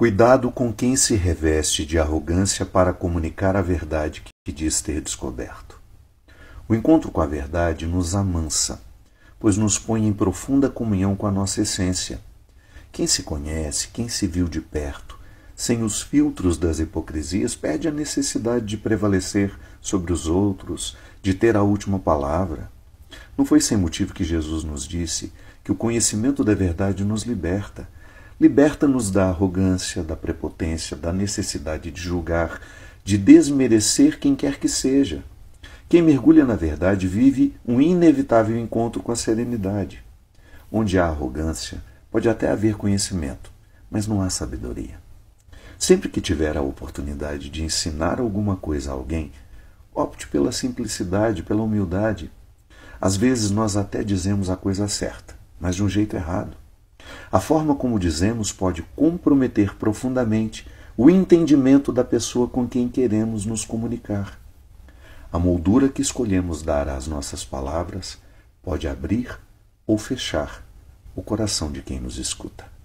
Cuidado com quem se reveste de arrogância para comunicar a verdade que diz ter descoberto. O encontro com a verdade nos amansa, pois nos põe em profunda comunhão com a nossa essência. Quem se conhece, quem se viu de perto, sem os filtros das hipocrisias, perde a necessidade de prevalecer sobre os outros, de ter a última palavra. Não foi sem motivo que Jesus nos disse que o conhecimento da verdade nos liberta Liberta-nos da arrogância, da prepotência, da necessidade de julgar, de desmerecer quem quer que seja. Quem mergulha na verdade vive um inevitável encontro com a serenidade. Onde há arrogância, pode até haver conhecimento, mas não há sabedoria. Sempre que tiver a oportunidade de ensinar alguma coisa a alguém, opte pela simplicidade, pela humildade. Às vezes nós até dizemos a coisa certa, mas de um jeito errado. A forma como dizemos pode comprometer profundamente o entendimento da pessoa com quem queremos nos comunicar. A moldura que escolhemos dar às nossas palavras pode abrir ou fechar o coração de quem nos escuta.